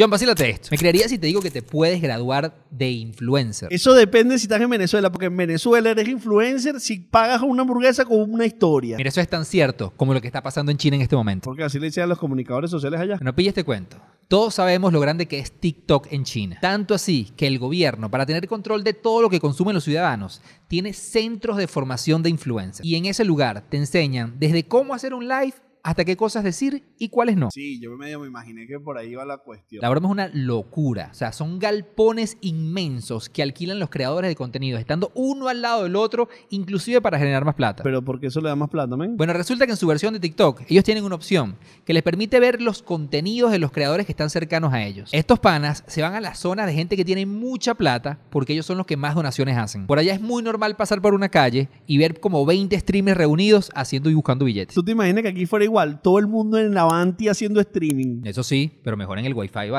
John, vacílate esto. ¿Me creerías si te digo que te puedes graduar de influencer? Eso depende si estás en Venezuela, porque en Venezuela eres influencer si pagas una hamburguesa con una historia. Mira, eso es tan cierto como lo que está pasando en China en este momento. Porque así le decían los comunicadores sociales allá. No pilles este cuento. Todos sabemos lo grande que es TikTok en China. Tanto así que el gobierno, para tener control de todo lo que consumen los ciudadanos, tiene centros de formación de influencers. Y en ese lugar te enseñan desde cómo hacer un live hasta qué cosas decir y cuáles no. Sí, yo medio me imaginé que por ahí iba la cuestión. La broma es una locura. O sea, son galpones inmensos que alquilan los creadores de contenido estando uno al lado del otro, inclusive para generar más plata. Pero ¿por qué eso le da más plata, men? Bueno, resulta que en su versión de TikTok, ellos tienen una opción que les permite ver los contenidos de los creadores que están cercanos a ellos. Estos panas se van a las zonas de gente que tiene mucha plata porque ellos son los que más donaciones hacen. Por allá es muy normal pasar por una calle y ver como 20 streamers reunidos haciendo y buscando billetes. ¿Tú te imaginas que aquí fuera igual? todo el mundo en Avanti haciendo streaming. Eso sí, pero mejor en el Wi-Fi,